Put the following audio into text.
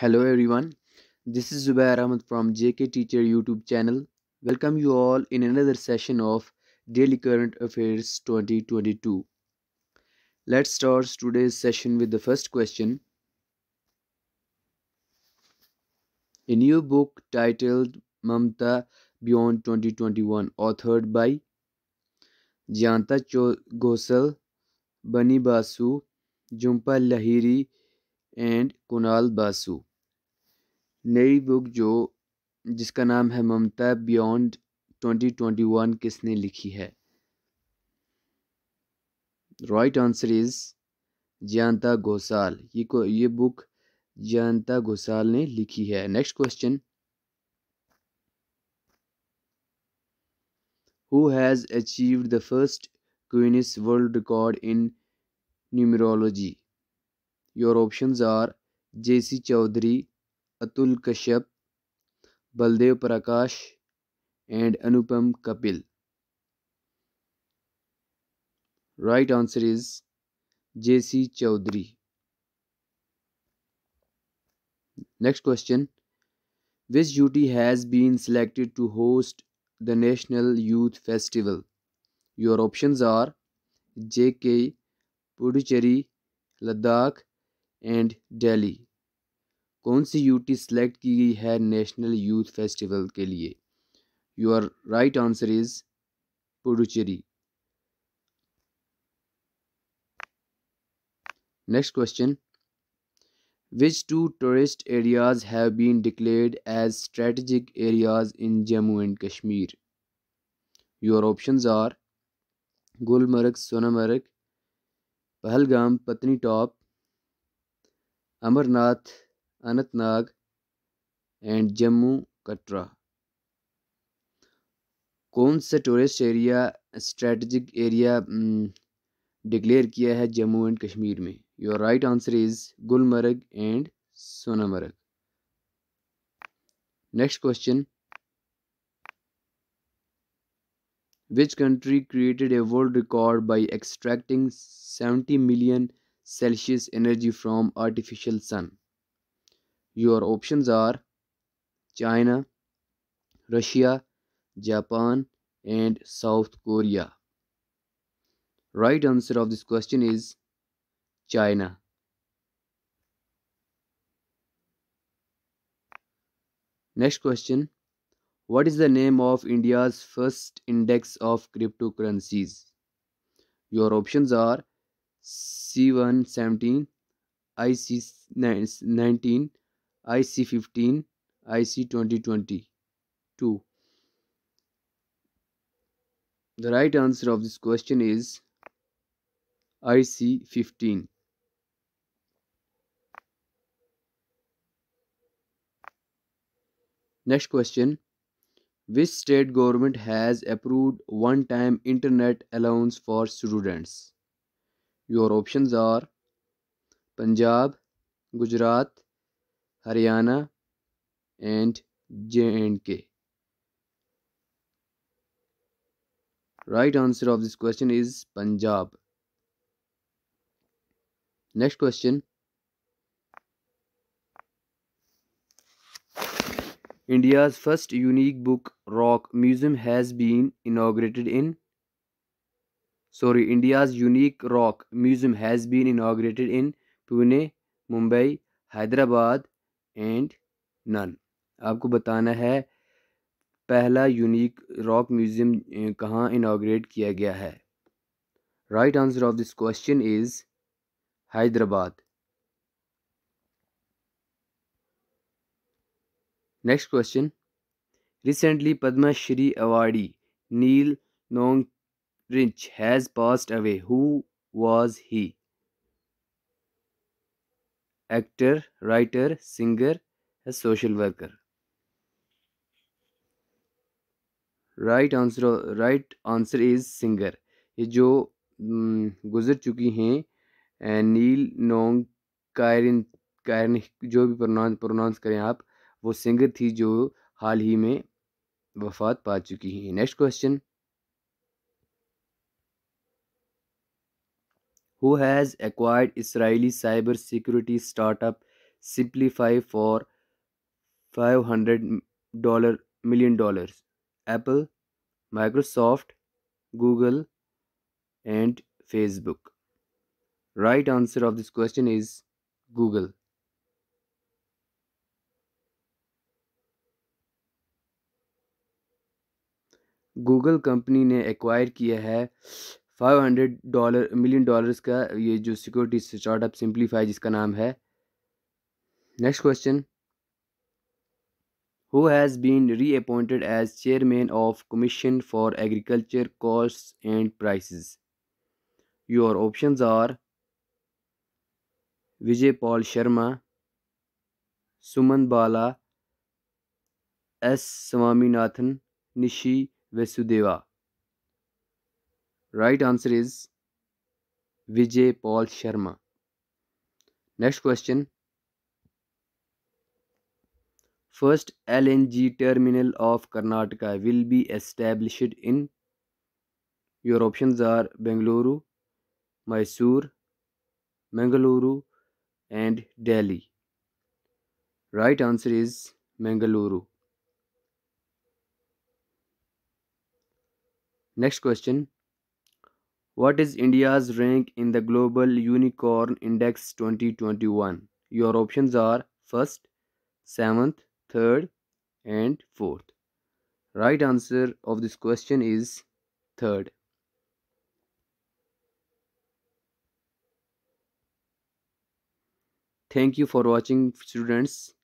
Hello everyone, this is Zubair Ahmed from JK Teacher YouTube channel. Welcome you all in another session of Daily Current Affairs 2022. Let's start today's session with the first question. A new book titled Mamta Beyond 2021, authored by Janta Ghosal, Bani Basu, Jhumpa Lahiri, and Kunal Basu. नई book जो जिसका नाम है ममता beyond 2021 किसने लिखी है right answer is Jayanta Ghosal ये को ये बुक जयंता घोसाल ने लिखी है next question who has achieve the first Guinness world record in numerology your options are J C Chaudhary Atul Kashyap, Baldev Prakash, and Anupam Kapil. Right answer is J.C. Chowdhury. Next question Which UT has been selected to host the National Youth Festival? Your options are JK, Puducherry, Ladakh, and Delhi. कौन सी UT select की गई है national youth festival के लिए your right answer is Puducherry next question which two tourist areas have been declared as strategic areas in Jammu and Kashmir your options are Gulmarg Sonmarg Pahalgam Patnitop Amarnath Anantnag and Jammu Katra कौन सा tourist area strategic area declare किया है Jammu and Kashmir में your right answer is Gulmarg and Sonamarg next question which country created a world record by extracting 70 million celsius energy from artificial sun Your options are China, Russia, Japan and South Korea. Right answer of this question is China. Next question. What is the name of India's first index of cryptocurrencies? Your options are C117, IC19, IC15, IC2020. 2. The right answer of this question is IC15. Next question. Which state government has approved one-time internet allowance for students? Your options are Punjab, Gujarat, Haryana and J&K. Right answer of this question is Punjab. Next question. India's first unique book rock museum has been inaugurated in sorry India's unique rock museum has been inaugurated in Pune, Mumbai, Hyderabad, and none आपको बताना है पहला unique rock museum कहाँ inaugurate किया गया है right answer of this question is Hyderabad next question recently Padma Shri Shri awardee Neel Nong Rinch has passed away who was he actor writer singer या social worker right answer right answer is singer ये जो गुजर चुकी हैं नील नोंग कायरिन कायरन जो भी प्रोनाउंस प्रोनाउंस करें आप वो सिंगर थी जो हाल ही में वफात पा चुकी हैं next question who has acquired Israeli cybersecurity startup Simplify for 500 dollar million dollars. Apple, Microsoft, Google, and Facebook. Right answer of this question is Google. Google company ने एक्वायर किया है five hundred dollar million dollars का ये जो security startup Siemplify जिसका नाम है next question who has been re appointed as chairman of commission for agriculture cost and prices your options are Vijay Paul Sharma Suman Bala S Swaminathan Nishi Vasudeva Right answer is Vijay Paul Sharma. Next question. First LNG terminal of Karnataka will be established in your options are Bengaluru, Mysore, Mangaluru and Delhi. Right answer is Mangaluru. Next question. What is India's rank in the Global Unicorn Index 2021? Your options are 1st, 7th, 3rd and 4th. Right answer of this question is 3rd. Thank you for watching students.